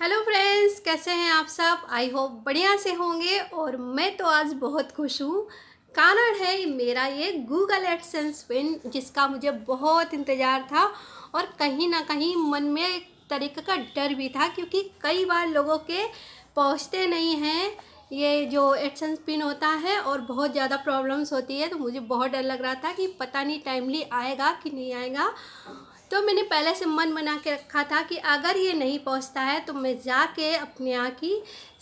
hello friends कैसे हैं आप सब आई होप बढ़िया से होंगे और मैं तो आज बहुत खुश हूँ कारण है मेरा ये गूगल एडसेंस पिन जिसका मुझे बहुत इंतज़ार था और कहीं ना कहीं मन में एक तरीके का डर भी था क्योंकि कई बार लोगों के पहुँचते नहीं हैं ये जो एडसेंस पिन होता है और बहुत ज़्यादा प्रॉब्लम्स होती है तो मुझे बहुत डर लग रहा था कि पता नहीं टाइमली आएगा कि नहीं आएगा तो मैंने पहले से मन बना के रखा था कि अगर ये नहीं पहुंचता है तो मैं जाके अपने यहाँ की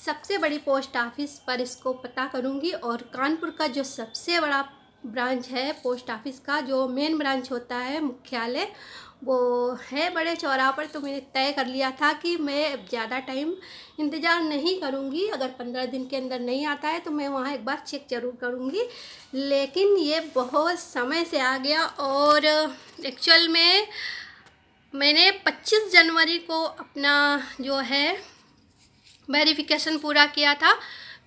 सबसे बड़ी पोस्ट ऑफिस पर इसको पता करूँगी और कानपुर का जो सबसे बड़ा ब्रांच है पोस्ट ऑफिस का जो मेन ब्रांच होता है मुख्यालय वो है बड़े चौराह पर तो मैंने तय कर लिया था कि मैं ज़्यादा टाइम इंतज़ार नहीं करूँगी अगर पंद्रह दिन के अंदर नहीं आता है तो मैं वहाँ एक बार चेक ज़रूर करूँगी लेकिन ये बहुत समय से आ गया और एक्चुअल में मैंने 25 जनवरी को अपना जो है वेरिफिकेशन पूरा किया था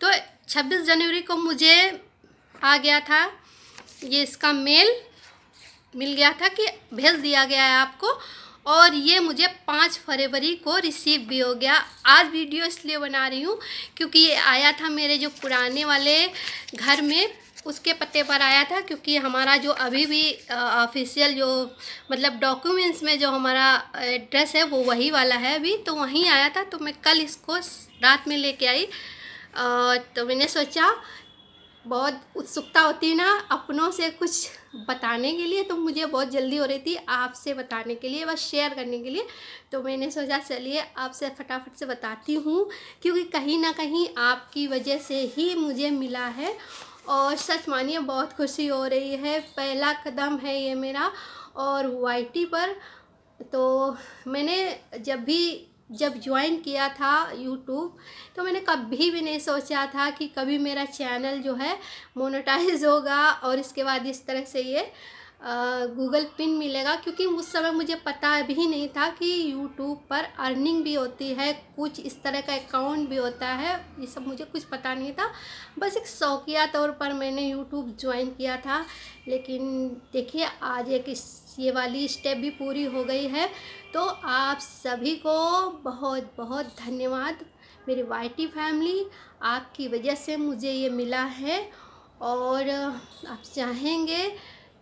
तो 26 जनवरी को मुझे आ गया था ये इसका मेल मिल गया था कि भेज दिया गया है आपको और ये मुझे पाँच फरवरी को रिसीव भी हो गया आज वीडियो इसलिए बना रही हूँ क्योंकि ये आया था मेरे जो पुराने वाले घर में उसके पते पर आया था क्योंकि हमारा जो अभी भी ऑफिशियल जो मतलब डॉक्यूमेंट्स में जो हमारा एड्रेस है वो वही वाला है अभी तो वहीं आया था तो मैं कल इसको रात में लेके आई तो मैंने सोचा बहुत उत्सुकता होती है ना अपनों से कुछ बताने के लिए तो मुझे बहुत जल्दी हो रही थी आपसे बताने के लिए बस शेयर करने के लिए तो मैंने सोचा चलिए आपसे फटाफट से बताती हूँ क्योंकि कहीं ना कहीं आपकी वजह से ही मुझे मिला है और सच मानिए बहुत खुशी हो रही है पहला कदम है ये मेरा और वाईटी पर तो मैंने जब भी जब ज्वाइन किया था यूट्यूब तो मैंने कभी भी नहीं सोचा था कि कभी मेरा चैनल जो है मोनेटाइज होगा और इसके बाद इस तरह से ये गूगल पिन मिलेगा क्योंकि उस समय मुझे पता भी नहीं था कि यूट्यूब पर अर्निंग भी होती है कुछ इस तरह का अकाउंट भी होता है ये सब मुझे कुछ पता नहीं था बस एक शौकिया तौर पर मैंने यूट्यूब ज्वाइन किया था लेकिन देखिए आज एक ये वाली स्टेप भी पूरी हो गई है तो आप सभी को बहुत बहुत धन्यवाद मेरी वाइटी फैमिली आपकी वजह से मुझे ये मिला है और आप चाहेंगे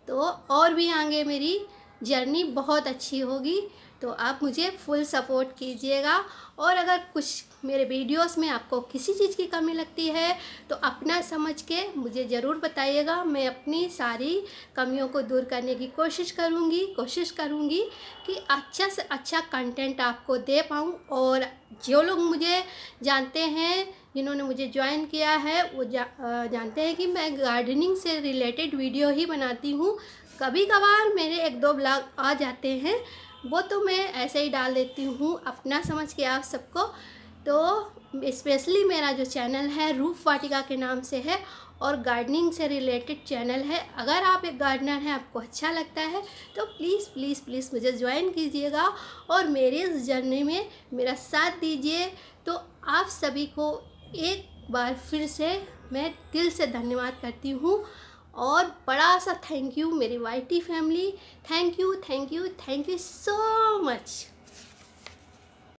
तो और भी आगे मेरी जर्नी बहुत अच्छी होगी तो आप मुझे फुल सपोर्ट कीजिएगा और अगर कुछ मेरे वीडियोस में आपको किसी चीज़ की कमी लगती है तो अपना समझ के मुझे ज़रूर बताइएगा मैं अपनी सारी कमियों को दूर करने की कोशिश करूँगी कोशिश करूँगी कि अच्छा से अच्छा कंटेंट आपको दे पाऊँ और जो लोग मुझे जानते हैं जिन्होंने मुझे ज्वाइन किया है वो जा, जानते हैं कि मैं गार्डनिंग से रिलेटेड वीडियो ही बनाती हूँ कभी कभार मेरे एक दो ब्लॉग आ जाते हैं वो तो मैं ऐसे ही डाल देती हूँ अपना समझ के आप सबको तो स्पेशली मेरा जो चैनल है रूफ वाटिका के नाम से है और गार्डनिंग से रिलेटेड चैनल है अगर आप एक गार्डनर हैं आपको अच्छा लगता है तो प्लीज़ प्लीज़ प्लीज़ मुझे ज्वाइन कीजिएगा और मेरे इस जर्नी में मेरा साथ दीजिए तो आप सभी को एक बार फिर से मैं दिल से धन्यवाद करती हूँ और बड़ा सा थैंक यू मेरी वाई family thank you thank you thank you so much